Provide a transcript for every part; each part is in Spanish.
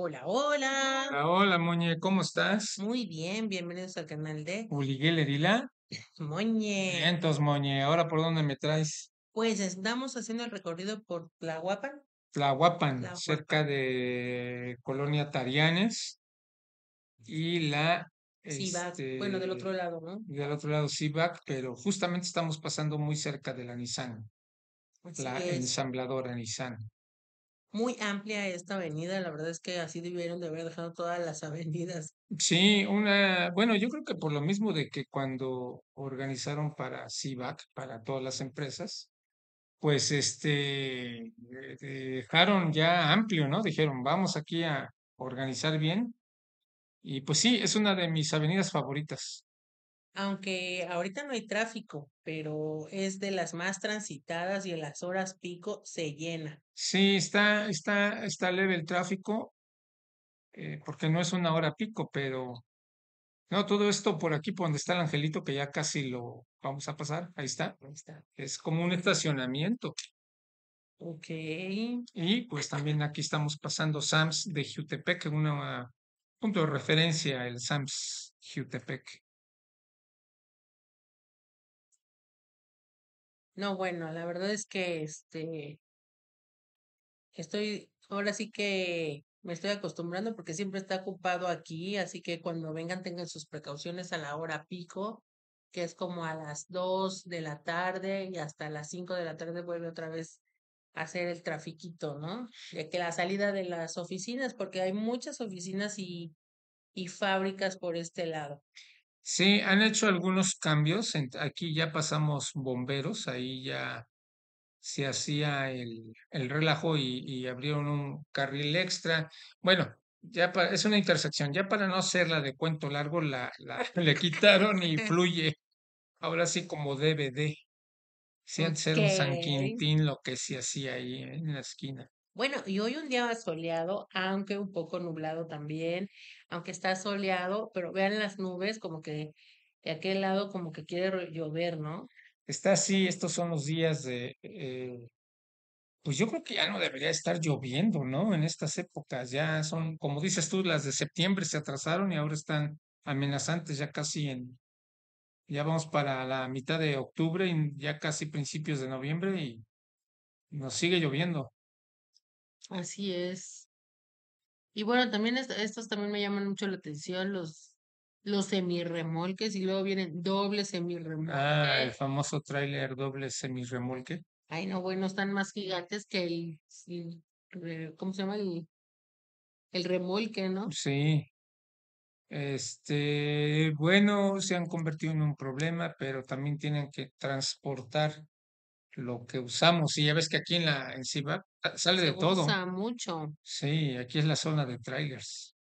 Hola, hola. Hola, hola, Moñe, ¿cómo estás? Muy bien, bienvenidos al canal de Uliguel Erila. Moñe. Entonces, Moñe, ¿ahora por dónde me traes? Pues estamos haciendo el recorrido por Tlahuapan. Tlahuapan, cerca de Colonia Tarianes y la Sibac, bueno, este, del otro lado, ¿no? Y Del otro lado Sibac, pero justamente estamos pasando muy cerca de la Nissan, la ensambladora Nissan muy amplia esta avenida, la verdad es que así debieron de haber dejado todas las avenidas. Sí, una, bueno, yo creo que por lo mismo de que cuando organizaron para CIVAC, para todas las empresas, pues este, eh, dejaron ya amplio, ¿no? Dijeron, vamos aquí a organizar bien. Y pues sí, es una de mis avenidas favoritas aunque ahorita no hay tráfico, pero es de las más transitadas y en las horas pico se llena. Sí, está, está, está leve el tráfico, eh, porque no es una hora pico, pero no, todo esto por aquí, por donde está el angelito, que ya casi lo vamos a pasar, ahí está. Ahí está. Es como un estacionamiento. Ok. Y pues también aquí estamos pasando SAMS de Jutepec, un punto de referencia, el SAMS Jutepec. No, bueno, la verdad es que este estoy ahora sí que me estoy acostumbrando porque siempre está ocupado aquí, así que cuando vengan tengan sus precauciones a la hora pico, que es como a las 2 de la tarde y hasta las 5 de la tarde vuelve otra vez a hacer el trafiquito, ¿no? De que la salida de las oficinas, porque hay muchas oficinas y, y fábricas por este lado. Sí, han hecho algunos cambios. Aquí ya pasamos bomberos, ahí ya se hacía el, el relajo y, abrieron un carril extra. Bueno, ya es una intersección, ya para no hacerla de cuento largo, la, la le quitaron y fluye. Ahora sí como DVD. Sí, al ser un San Quintín lo que se hacía ahí en la esquina. Bueno, y hoy un día soleado, aunque un poco nublado también, aunque está soleado, pero vean las nubes como que de aquel lado como que quiere llover, ¿no? Está así, estos son los días de... Eh, pues yo creo que ya no debería estar lloviendo, ¿no? En estas épocas ya son, como dices tú, las de septiembre se atrasaron y ahora están amenazantes ya casi en... Ya vamos para la mitad de octubre y ya casi principios de noviembre y nos sigue lloviendo. Así es. Y bueno, también estos también me llaman mucho la atención, los, los semirremolques, y luego vienen doble semirremolques. Ah, el famoso tráiler doble semirremolque. Ay, no, bueno, están más gigantes que el, el ¿cómo se llama? El, el remolque, ¿no? Sí. Este, bueno, se han convertido en un problema, pero también tienen que transportar lo que usamos. Y ya ves que aquí en la en Ciba, sale de todo. Usa mucho. Sí, aquí es la zona de trailers.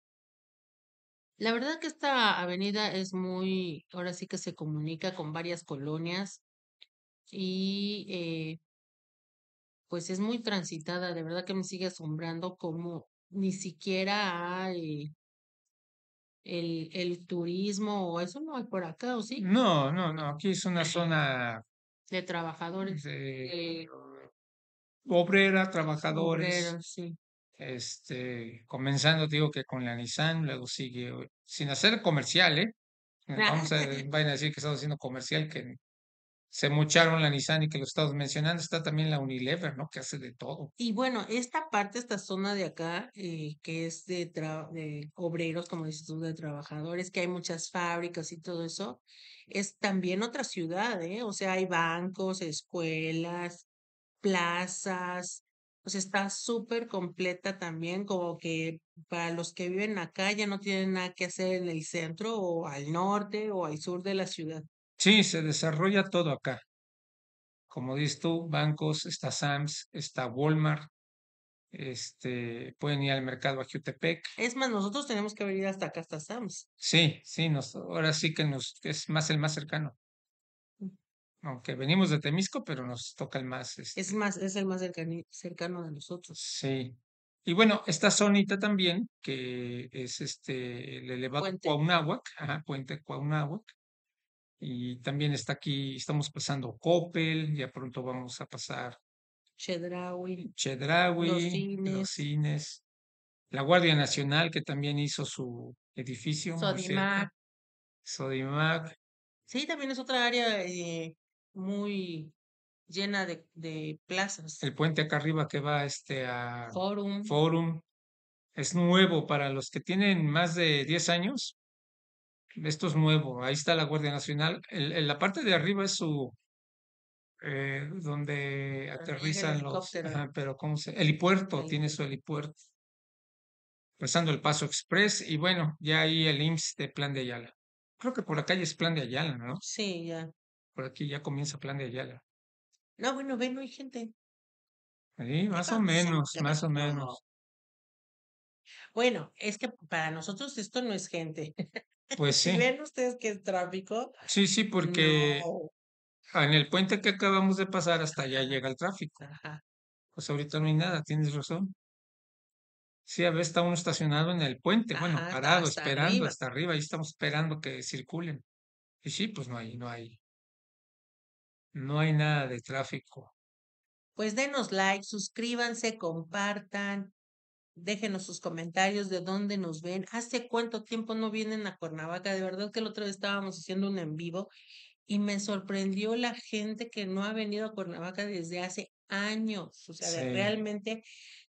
La verdad que esta avenida es muy, ahora sí que se comunica con varias colonias y eh, pues es muy transitada. De verdad que me sigue asombrando cómo ni siquiera hay el, el turismo o eso no hay por acá, ¿o sí? No, no, no. Aquí es una zona de trabajadores. Eh, obrera, trabajadores. sí. Este, comenzando, digo que con la Nissan, luego sigue, sin hacer comercial, ¿eh? Vamos a, a decir que estamos haciendo comercial, que se mucharon la Nissan y que lo estamos mencionando, está también la Unilever, ¿no? Que hace de todo. Y bueno, esta parte, esta zona de acá, eh, que es de, de, obreros, como dices tú, de trabajadores, que hay muchas fábricas y todo eso, es también otra ciudad, ¿eh? O sea, hay bancos, escuelas, plazas, o sea, está súper completa también, como que para los que viven acá ya no tienen nada que hacer en el centro o al norte o al sur de la ciudad. Sí, se desarrolla todo acá. Como dices tú, bancos, está Sams, está Walmart, este, pueden ir al mercado a Jutepec. Es más, nosotros tenemos que venir hasta acá, hasta Sams. Sí, sí, nos, ahora sí que nos, es más el más cercano. Mm. Aunque venimos de Temisco, pero nos toca el más. Es este más, es el más cercano, de nosotros. Sí. Y bueno, esta Sonita también, que es este, el elevado Cuauhnáhuac, Puente Cuauhnáhuac, y también está aquí, estamos pasando Coppel, ya pronto vamos a pasar Chedraui, Chedraui los, cines. la Guardia Nacional que también hizo su edificio. Sodimac. Sí, también es otra área eh, muy llena de, de, plazas. El puente acá arriba que va este a Forum. Forum. Es nuevo para los que tienen más de 10 años esto es nuevo, ahí está la Guardia Nacional. El, la parte de arriba es su, eh, donde aterrizan los, pero ¿cómo se? Helipuerto, tiene su helipuerto. Pasando el Paso Express y bueno, ya ahí el IMSS de Plan de Ayala. Creo que por la calle es Plan de Ayala, ¿no? Sí, ya. Por aquí ya comienza Plan de Ayala. No, bueno, ven, no hay gente. Ahí, más o menos, más o menos. Bueno, es que para nosotros esto no es gente. Pues sí. ¿Ven ustedes que es tráfico? Sí, sí, porque en el puente que acabamos de pasar hasta allá llega el tráfico. Pues ahorita no hay nada, tienes razón. Sí, a veces está uno estacionado en el puente, bueno, parado, esperando hasta arriba, ahí estamos esperando que circulen. Y sí, pues no hay, no hay, no hay nada de tráfico. Pues denos like, suscríbanse, compartan, Déjenos sus comentarios de dónde nos ven, hace cuánto tiempo no vienen a Cuernavaca. De verdad que el otro día estábamos haciendo un en vivo y me sorprendió la gente que no ha venido a Cuernavaca desde hace años. O sea, realmente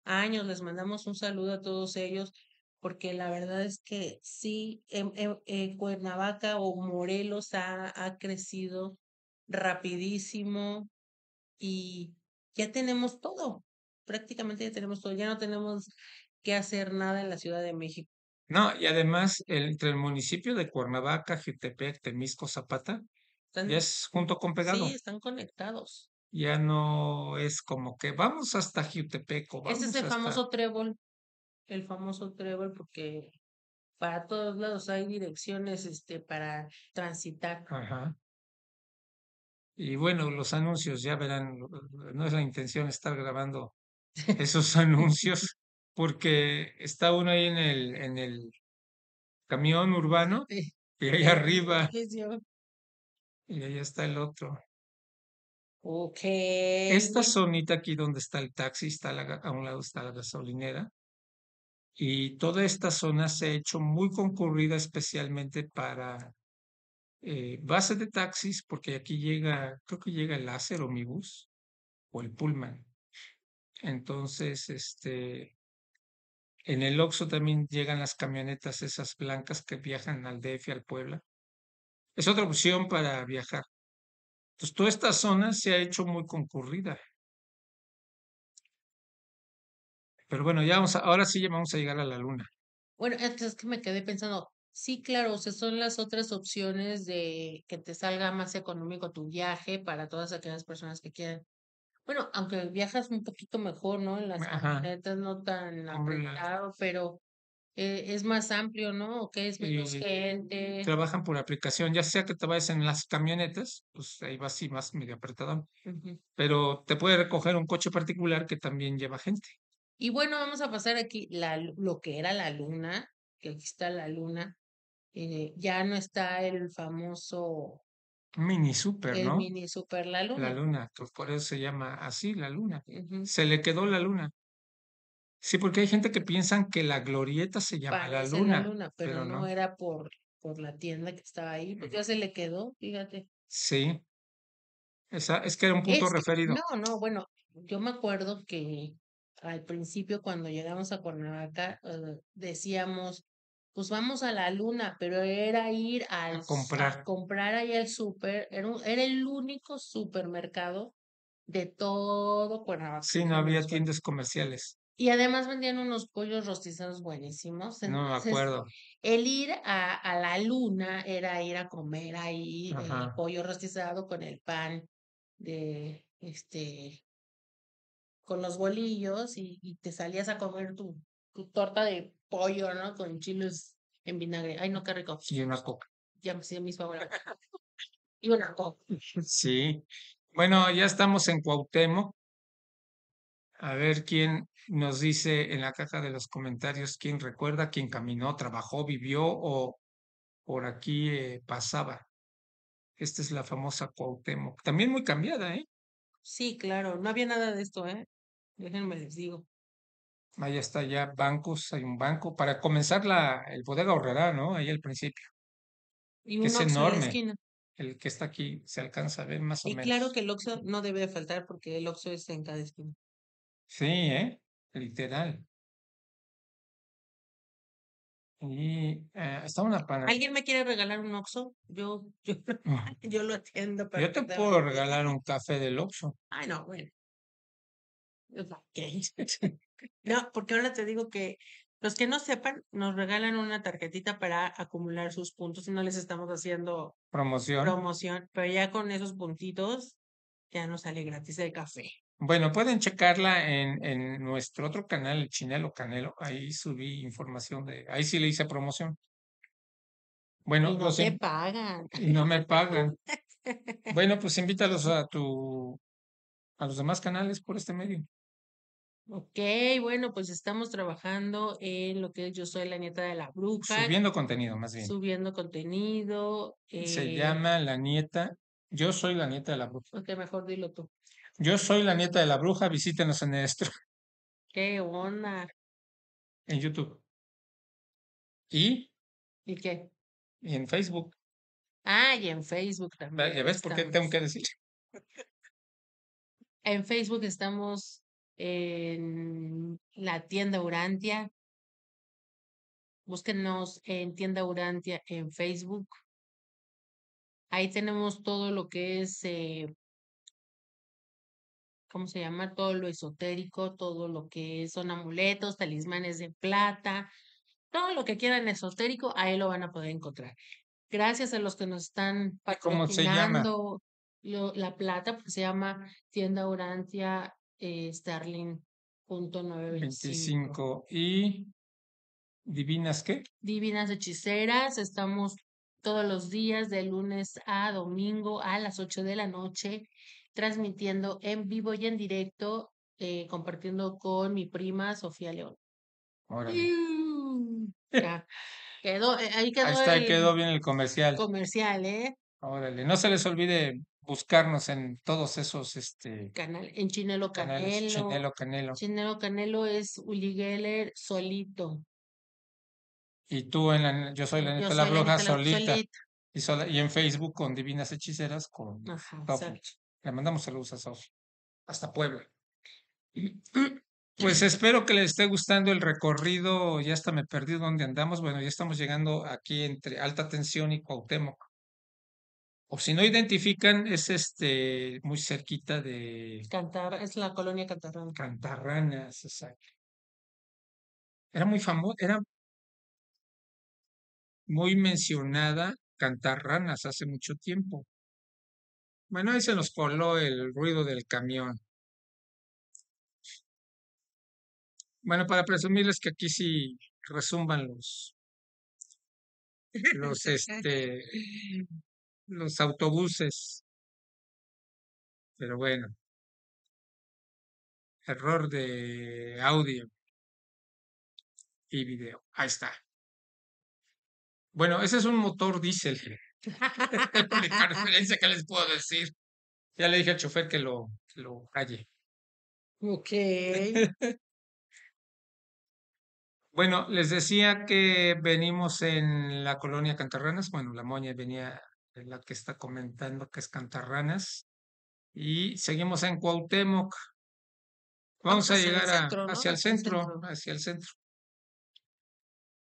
años. Les mandamos un saludo a todos ellos porque la verdad es que sí, Cuernavaca o Morelos ha crecido rapidísimo y ya tenemos todo prácticamente ya tenemos todo, ya no tenemos que hacer nada en la Ciudad de México. No, y además entre el municipio de Cuernavaca, Jutepec, Temisco, Zapata, ya es junto con Pegado. Sí, están conectados. Ya no es como que vamos hasta Jutepec o vamos Ese es el famoso trébol, el famoso trébol porque para todos lados hay direcciones este, para transitar. Ajá. Y bueno, los anuncios, ya verán, no es la intención estar grabando esos anuncios porque está uno ahí en el, en el camión urbano y ahí arriba. Y ahí está el otro. Ok. Esta zonita aquí donde está el taxi, está a un lado está la gasolinera. Y toda esta zona se ha hecho muy concurrida especialmente para eh, base de taxis, porque aquí llega, creo que llega el láser o mi bus o el pullman. Entonces, este, en el Oxxo también llegan las camionetas esas blancas que viajan al DF, al Puebla. Es otra opción para viajar. Entonces, toda esta zona se ha hecho muy concurrida. Pero bueno, ya vamos ahora sí ya vamos a llegar a la luna. Bueno, es que me quedé pensando, sí, claro, o son las otras opciones de que te salga más económico tu viaje para todas aquellas personas que quieran. Bueno, aunque viajas un poquito mejor, ¿no? En las camionetas no tan apretado, pero eh, es más amplio, ¿no? O que es menos gente. Trabajan por aplicación, ya sea que te vayas en las camionetas, pues ahí vas así más medio apretado. Pero te puede recoger un coche particular que también lleva gente. Y bueno, vamos a pasar aquí la, lo que era la luna, que aquí está la luna. Eh, ya no está el famoso Mini super, el ¿no? mini super, la luna. La luna, pues, por eso se llama así, la luna. Se le quedó la luna. Sí, porque hay gente que piensan que la glorieta se llama la luna. luna pero, no, era por, la tienda que estaba ahí, porque ya mm. se le quedó, fíjate. Sí. Esa, es que era un punto referido. no, no, bueno, yo me acuerdo que al principio cuando llegamos a Cuernavaca eh, decíamos pues vamos a la luna, pero era ir al, a comprar, comprar ahí al súper, era, era, el único supermercado de todo Cuernavaca. Sí, no había tiendas comerciales. Y además vendían unos pollos rostizados buenísimos. no me acuerdo. El ir a, la luna era ir a comer ahí el eh, pollo rostizado con el pan de este con los bolillos y, y te salías a comer tu, tu torta de pollo, ¿no? Con chiles en vinagre. Ay, no, qué rico. Y una coca. Ya me hacía mis favoritas. y una coca. Sí. Bueno, ya estamos en Cuauhtémoc. A ver quién nos dice en la caja de los comentarios quién recuerda, quién caminó, trabajó, vivió o por aquí eh, pasaba. Esta es la famosa Cuauhtémoc. También muy cambiada, ¿eh? Sí, claro. No había nada de esto, ¿eh? Déjenme les digo. Ahí está ya bancos, hay un banco. Para comenzar la, el poder ahorrará, ¿no? Ahí al principio. es enorme. El que está aquí se alcanza a ver más o menos. Y claro que el Oxxo no debe faltar porque el Oxxo es en cada esquina. Sí, ¿eh? Literal. Y eh, está una ¿Alguien me quiere regalar un Oxxo? Yo, yo, yo lo atiendo. Para yo te puedo regalar un café del Oxxo. Ay, no, bueno. Pues, no, porque ahora te digo que los que no sepan nos regalan una tarjetita para acumular sus puntos y no les estamos haciendo promoción. Promoción, pero ya con esos puntitos ya nos sale gratis el café. Bueno, pueden checarla en, nuestro otro canal, el Chinelo Canelo. Ahí subí información de, ahí sí le hice promoción. Bueno, no me pagan. Y no me pagan. bueno, pues invítalos a tu a los demás canales por este medio. Ok, bueno, pues estamos trabajando en lo que Yo soy la nieta de la bruja. Subiendo contenido, más bien. Subiendo contenido. Se eh, llama La nieta. Yo soy la nieta de la bruja. Ok, mejor dilo tú. Yo soy la nieta de la bruja, visítenos en esto. Qué onda. En YouTube. ¿Y? ¿Y qué? Y en Facebook. Ah, y en Facebook también. ¿Ya ves por qué tengo que decir? En Facebook estamos en la tienda Urantia. Búsquenos en tienda Urantia en Facebook. Ahí tenemos todo lo que es, eh, ¿cómo se llama? Todo lo esotérico, todo lo que son amuletos, talismanes de plata, todo lo que quieran esotérico, ahí lo van a poder encontrar. Gracias a los que nos están patrocinando. la plata, pues se llama Tienda Urantia eh, Starling punto ¿Y divinas qué? Divinas hechiceras. Estamos todos los días de lunes a domingo a las 8 de la noche transmitiendo en vivo y en directo, eh, compartiendo con mi prima Sofía León. Ya, quedó, eh, ahí quedó. bien el comercial. Comercial, ¿eh? Órale, no se les olvide buscarnos en todos esos este canal en Chinelo Canelo Chinelo Canelo Chinelo Canelo es Uli Geller solito y tú en la yo soy la neta la bloga solita, Y, y en Facebook con Divinas Hechiceras con Ajá, le mandamos saludos a Sofi hasta Puebla pues espero que les esté gustando el recorrido ya hasta me perdí dónde andamos bueno ya estamos llegando aquí entre Alta Tensión y Cuauhtémoc o si no identifican, es este, muy cerquita de... Cantar, es la colonia Cantarranas. Cantarranas, exacto. Era muy famosa, era muy mencionada Cantarranas hace mucho tiempo. Bueno, ahí se nos coló el ruido del camión. Bueno, para presumirles que aquí sí resumban los, los, este, los autobuses. Pero bueno, error de audio y video. Ahí está. Bueno, ese es un motor diésel. La referencia que les puedo decir. Ya le dije al chofer que lo, que lo calle. Ok. bueno, les decía que venimos en la colonia Cantarranas. Bueno, la moña venía la que está comentando, que es Cantarranas. Y seguimos en Cuauhtémoc. Vamos, a llegar hacia el centro, hacia el centro.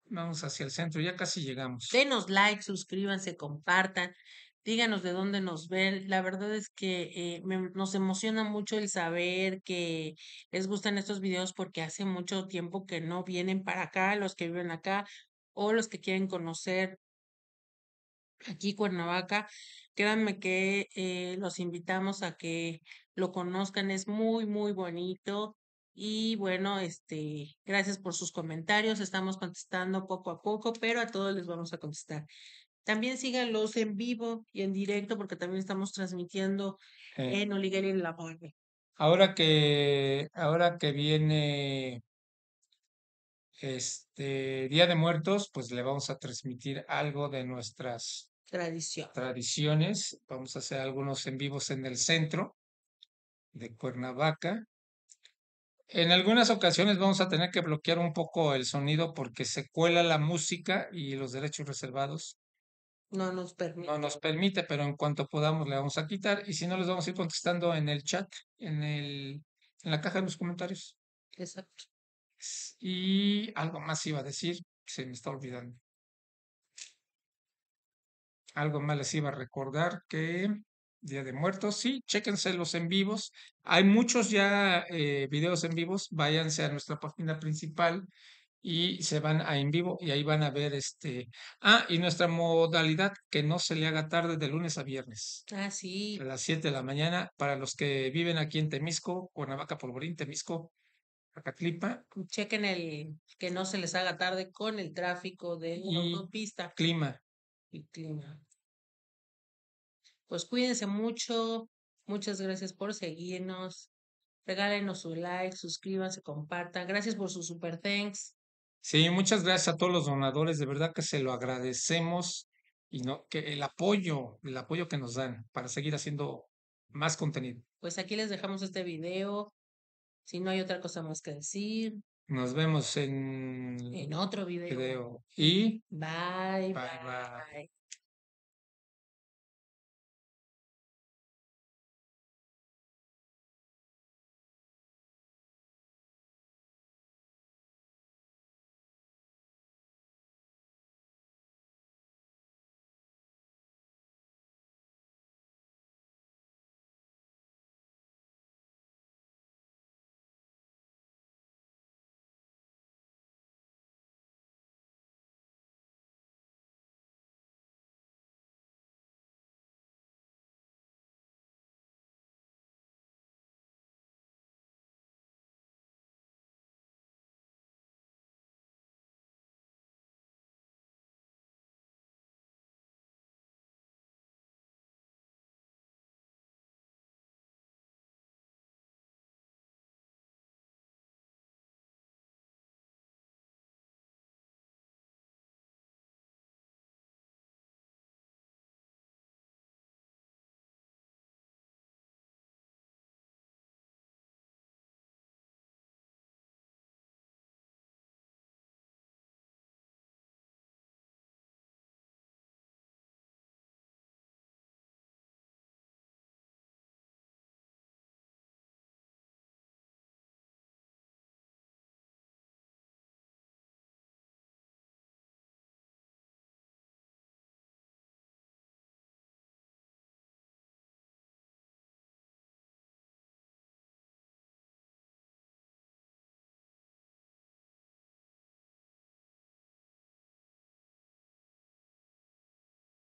Vamos hacia el centro, ya casi llegamos. Denos like, suscríbanse, compartan, díganos de dónde nos ven. La verdad es que eh, nos emociona mucho el saber que les gustan estos videos porque hace mucho tiempo que no vienen para acá, los que viven acá o los que quieren conocer aquí Cuernavaca. Créanme que eh, los invitamos a que lo conozcan, es muy, muy bonito. Y bueno, este, gracias por sus comentarios. Estamos contestando poco a poco, pero a todos les vamos a contestar. También síganlos en vivo y en directo, porque también estamos transmitiendo eh. en Oliguer y en La Morgue. Ahora que, ahora que viene este Día de Muertos, pues le vamos a transmitir algo de nuestras Tradición. tradiciones. Vamos a hacer algunos en vivos en el centro de Cuernavaca. En algunas ocasiones vamos a tener que bloquear un poco el sonido porque se cuela la música y los derechos reservados. No nos permite. No nos permite, pero en cuanto podamos le vamos a quitar y si no les vamos a ir contestando en el chat, en, el, en la caja de los comentarios. Exacto. Y algo más iba a decir, se me está olvidando. Algo más les iba a recordar que Día de Muertos, sí, chéquense los en vivos. Hay muchos ya eh, videos en vivos, váyanse a nuestra página principal y se van a en vivo y ahí van a ver este. Ah, y nuestra modalidad, que no se le haga tarde de lunes a viernes. Ah, sí. A las 7 de la mañana, para los que viven aquí en Temisco, Cuernavaca, Polvorín, Temisco, Acatlipa. Chequen el que no se les haga tarde con el tráfico de autopista. Clima y clima. Pues cuídense mucho. Muchas gracias por seguirnos. Regálenos su like, suscríbanse, compartan. Gracias por su super thanks. Sí, muchas gracias a todos los donadores. De verdad que se lo agradecemos y no, que el apoyo, el apoyo que nos dan para seguir haciendo más contenido. Pues aquí les dejamos este video. Si no hay otra cosa más que decir, nos vemos en, en otro video. Y bye. bye.